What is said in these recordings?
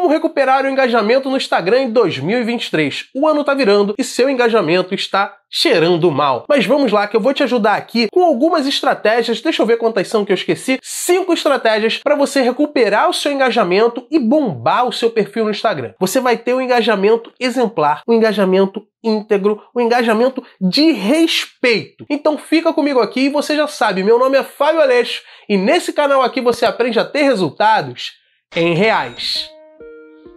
Como recuperar o engajamento no Instagram em 2023? O ano tá virando e seu engajamento está cheirando mal. Mas vamos lá que eu vou te ajudar aqui com algumas estratégias. Deixa eu ver quantas são que eu esqueci. Cinco estratégias para você recuperar o seu engajamento e bombar o seu perfil no Instagram. Você vai ter um engajamento exemplar, um engajamento íntegro, um engajamento de respeito. Então fica comigo aqui e você já sabe, meu nome é Fábio Aleixo e nesse canal aqui você aprende a ter resultados em reais.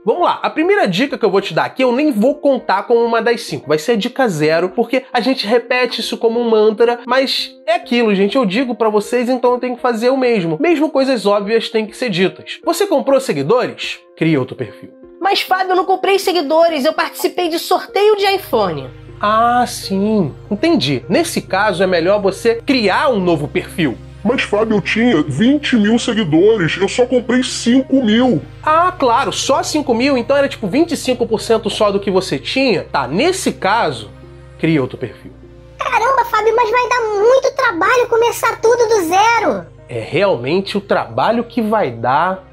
Vamos lá, a primeira dica que eu vou te dar aqui, eu nem vou contar como uma das cinco, vai ser a dica zero, porque a gente repete isso como um mantra, mas é aquilo, gente, eu digo para vocês, então eu tenho que fazer o mesmo. Mesmo coisas óbvias têm que ser ditas. Você comprou seguidores? Cria outro perfil. Mas Fábio, eu não comprei seguidores, eu participei de sorteio de iPhone. Ah, sim, entendi. Nesse caso é melhor você criar um novo perfil. Mas, Fábio, eu tinha 20 mil seguidores, eu só comprei 5 mil. Ah, claro, só 5 mil? Então era tipo 25% só do que você tinha? Tá, nesse caso, cria outro perfil. Caramba, Fábio, mas vai dar muito trabalho começar tudo do zero. É realmente o trabalho que vai dar.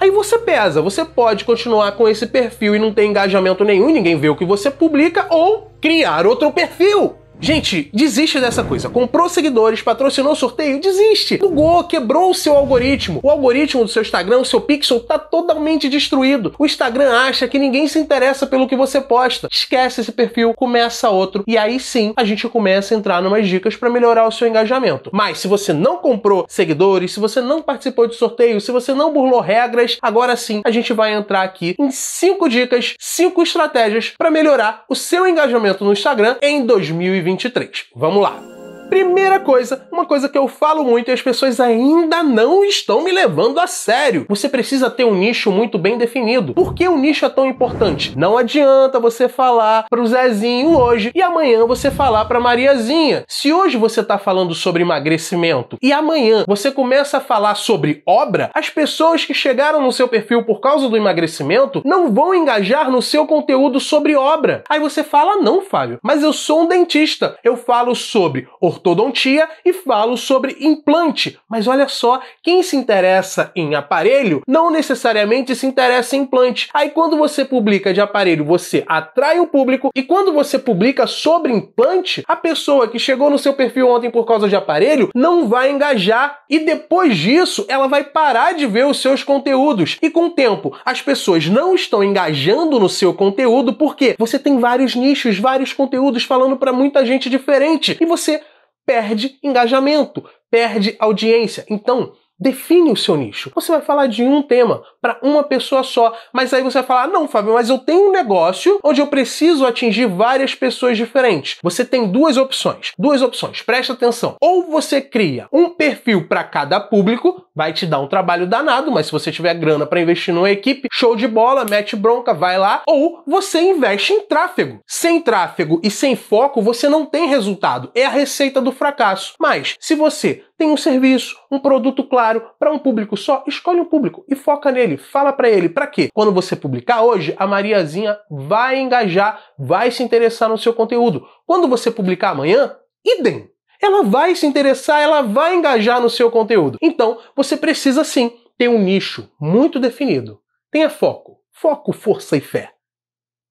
Aí você pesa, você pode continuar com esse perfil e não ter engajamento nenhum, ninguém vê o que você publica, ou criar outro perfil. Gente, desiste dessa coisa. Comprou seguidores, patrocinou o sorteio, desiste. Bugou, quebrou o seu algoritmo. O algoritmo do seu Instagram, o seu pixel, tá totalmente destruído. O Instagram acha que ninguém se interessa pelo que você posta. Esquece esse perfil, começa outro. E aí sim, a gente começa a entrar numas dicas para melhorar o seu engajamento. Mas se você não comprou seguidores, se você não participou de sorteio, se você não burlou regras, agora sim a gente vai entrar aqui em 5 dicas, 5 estratégias para melhorar o seu engajamento no Instagram em 2020. 2023. Vamos lá! Primeira coisa, uma coisa que eu falo muito e as pessoas ainda não estão me levando a sério. Você precisa ter um nicho muito bem definido. Por que o nicho é tão importante? Não adianta você falar para o Zezinho hoje e amanhã você falar a Mariazinha. Se hoje você está falando sobre emagrecimento e amanhã você começa a falar sobre obra, as pessoas que chegaram no seu perfil por causa do emagrecimento não vão engajar no seu conteúdo sobre obra. Aí você fala: "Não, Fábio, mas eu sou um dentista. Eu falo sobre ortodoncia ortodontia e falo sobre implante. Mas olha só, quem se interessa em aparelho não necessariamente se interessa em implante. Aí quando você publica de aparelho, você atrai o público e quando você publica sobre implante, a pessoa que chegou no seu perfil ontem por causa de aparelho não vai engajar e depois disso ela vai parar de ver os seus conteúdos. E com o tempo, as pessoas não estão engajando no seu conteúdo porque você tem vários nichos, vários conteúdos falando para muita gente diferente e você perde engajamento, perde audiência. Então, Define o seu nicho. Você vai falar de um tema para uma pessoa só, mas aí você vai falar: não, Fábio, mas eu tenho um negócio onde eu preciso atingir várias pessoas diferentes. Você tem duas opções. Duas opções, presta atenção. Ou você cria um perfil para cada público, vai te dar um trabalho danado, mas se você tiver grana para investir numa equipe, show de bola, mete bronca, vai lá, ou você investe em tráfego. Sem tráfego e sem foco, você não tem resultado. É a receita do fracasso. Mas se você tem um serviço, um produto claro para um público só, escolhe um público e foca nele, fala para ele, para quê? Quando você publicar hoje, a Mariazinha vai engajar, vai se interessar no seu conteúdo. Quando você publicar amanhã, idem ela vai se interessar, ela vai engajar no seu conteúdo. Então, você precisa sim ter um nicho muito definido. Tenha foco. Foco, força e fé.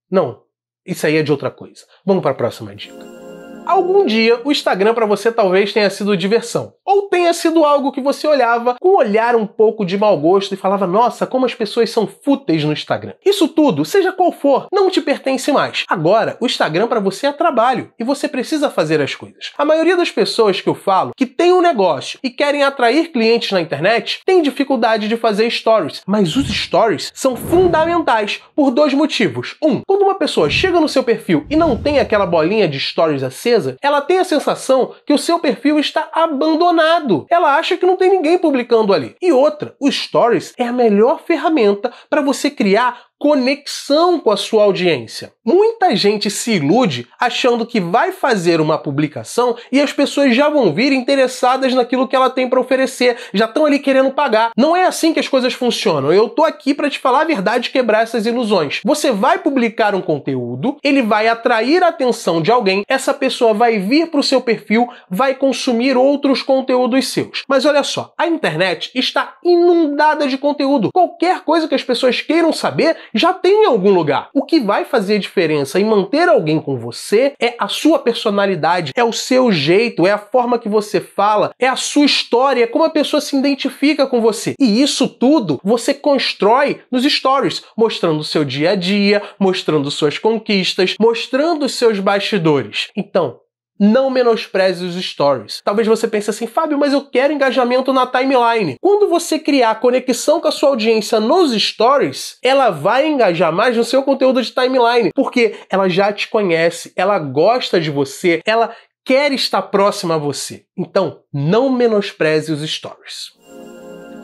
Não, isso aí é de outra coisa. Vamos para a próxima dica. Algum dia o Instagram para você talvez tenha sido diversão, ou tenha sido algo que você olhava com um olhar um pouco de mau gosto e falava: "Nossa, como as pessoas são fúteis no Instagram". Isso tudo, seja qual for, não te pertence mais. Agora, o Instagram para você é trabalho e você precisa fazer as coisas. A maioria das pessoas que eu falo que tem um negócio e querem atrair clientes na internet tem dificuldade de fazer stories, mas os stories são fundamentais por dois motivos. Um, quando uma pessoa chega no seu perfil e não tem aquela bolinha de stories acesa empresa, ela tem a sensação que o seu perfil está abandonado. Ela acha que não tem ninguém publicando ali. E outra, o Stories é a melhor ferramenta para você criar conexão com a sua audiência. Muita gente se ilude achando que vai fazer uma publicação e as pessoas já vão vir interessadas naquilo que ela tem para oferecer, já estão ali querendo pagar. Não é assim que as coisas funcionam. Eu tô aqui para te falar a verdade e quebrar essas ilusões. Você vai publicar um conteúdo, ele vai atrair a atenção de alguém, essa pessoa vai vir para o seu perfil, vai consumir outros conteúdos seus. Mas olha só, a internet está inundada de conteúdo. Qualquer coisa que as pessoas queiram saber, já tem em algum lugar. O que vai fazer diferença em manter alguém com você é a sua personalidade, é o seu jeito, é a forma que você fala, é a sua história, é como a pessoa se identifica com você. E isso tudo você constrói nos stories, mostrando o seu dia a dia, mostrando suas conquistas, mostrando os seus bastidores. Então, não menospreze os stories. Talvez você pense assim, Fábio, mas eu quero engajamento na timeline. Quando você criar conexão com a sua audiência nos stories, ela vai engajar mais no seu conteúdo de timeline, porque ela já te conhece, ela gosta de você, ela quer estar próxima a você. Então, não menospreze os stories.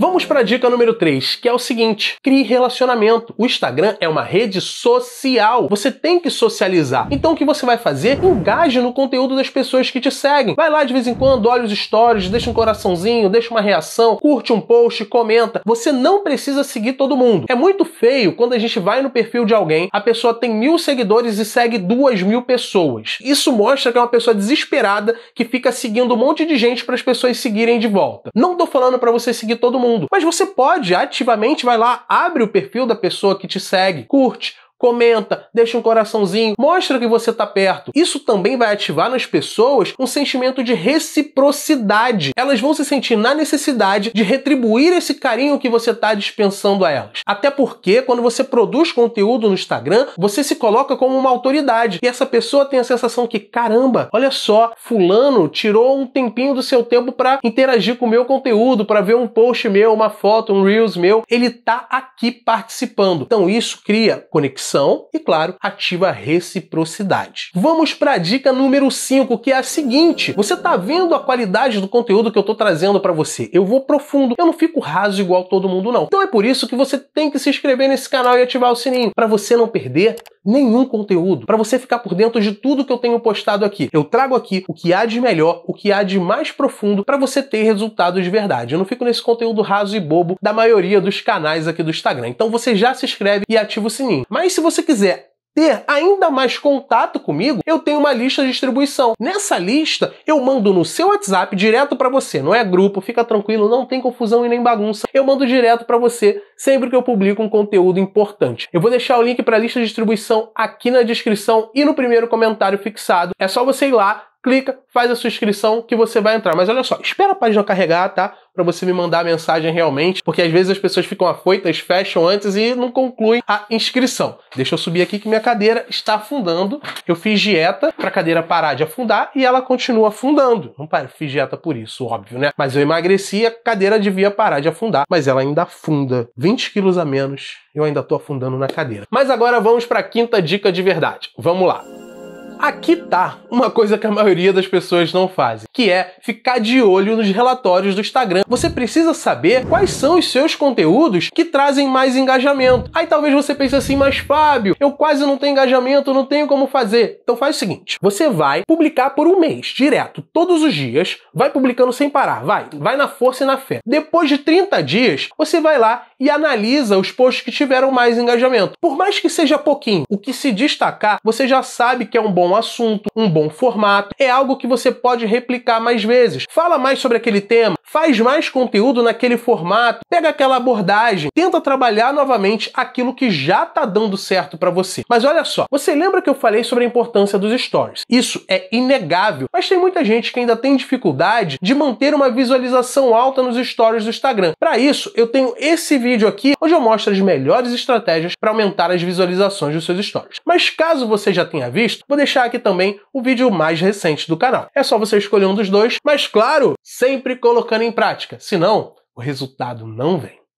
Vamos para a dica número 3, que é o seguinte: crie relacionamento. O Instagram é uma rede social. Você tem que socializar. Então o que você vai fazer? Engaje no conteúdo das pessoas que te seguem. Vai lá de vez em quando, olha os stories, deixa um coraçãozinho, deixa uma reação, curte um post, comenta. Você não precisa seguir todo mundo. É muito feio quando a gente vai no perfil de alguém, a pessoa tem mil seguidores e segue duas mil pessoas. Isso mostra que é uma pessoa desesperada que fica seguindo um monte de gente para as pessoas seguirem de volta. Não tô falando para você seguir todo mundo mundo. Mas você pode ativamente vai lá, abre o perfil da pessoa que te segue, curte, comenta, deixa um coraçãozinho, mostra que você está perto. Isso também vai ativar nas pessoas um sentimento de reciprocidade. Elas vão se sentir na necessidade de retribuir esse carinho que você está dispensando a elas. Até porque quando você produz conteúdo no Instagram, você se coloca como uma autoridade e essa pessoa tem a sensação que caramba, olha só, fulano tirou um tempinho do seu tempo para interagir com o meu conteúdo, para ver um post meu, uma foto, um reels meu, ele está aqui participando. Então isso cria conexão conexão e, claro, ativa a reciprocidade. Vamos para a dica número 5, que é a seguinte: você tá vendo a qualidade do conteúdo que eu tô trazendo para você? Eu vou profundo, eu não fico raso igual todo mundo não. Então é por isso que você tem que se inscrever nesse canal e ativar o sininho para você não perder nenhum conteúdo, para você ficar por dentro de tudo que eu tenho postado aqui. Eu trago aqui o que há de melhor, o que há de mais profundo, para você ter resultado de verdade. Eu não fico nesse conteúdo raso e bobo da maioria dos canais aqui do Instagram. Então você já se inscreve e ativa o sininho. Mas se você quiser ter ainda mais contato comigo, eu tenho uma lista de distribuição. Nessa lista, eu mando no seu WhatsApp direto para você. Não é grupo, fica tranquilo, não tem confusão e nem bagunça. Eu mando direto para você sempre que eu publico um conteúdo importante. Eu vou deixar o link para a lista de distribuição aqui na descrição e no primeiro comentário fixado. É só você ir lá, clica, faz a sua inscrição que você vai entrar. Mas olha só, espera a página carregar, tá? Para você me mandar a mensagem realmente, porque às vezes as pessoas ficam afoitas, fecham antes e não concluem a inscrição. Deixa eu subir aqui que minha cadeira está afundando. Eu fiz dieta para a cadeira parar de afundar e ela continua afundando. Não para, fiz dieta por isso, óbvio, né? Mas eu emagreci e a cadeira devia parar de afundar, mas ela ainda afunda. 20 quilos a menos, eu ainda estou afundando na cadeira. Mas agora vamos para a quinta dica de verdade. Vamos lá. Aqui tá uma coisa que a maioria das pessoas não faz, que é ficar de olho nos relatórios do Instagram. Você precisa saber quais são os seus conteúdos que trazem mais engajamento. Aí talvez você pense assim, mas Fábio, eu quase não tenho engajamento, não tenho como fazer. Então faz o seguinte, você vai publicar por um mês, direto, todos os dias, vai publicando sem parar, vai, vai na força e na fé. Depois de 30 dias, você vai lá e analisa os posts que tiveram mais engajamento. Por mais que seja pouquinho, o que se destacar, você já sabe que é um bom bom assunto, um bom formato. É algo que você pode replicar mais vezes. Fala mais sobre aquele tema, faz mais conteúdo naquele formato, pega aquela abordagem, tenta trabalhar novamente aquilo que já está dando certo para você. Mas olha só, você lembra que eu falei sobre a importância dos stories? Isso é inegável, mas tem muita gente que ainda tem dificuldade de manter uma visualização alta nos stories do Instagram. Para isso, eu tenho esse vídeo aqui onde eu mostro as melhores estratégias para aumentar as visualizações dos seus stories. Mas caso você já tenha visto, vou deixar deixar aqui também o vídeo mais recente do canal. É só você escolher um dos dois, mas claro, sempre colocando em prática, senão o resultado não vem.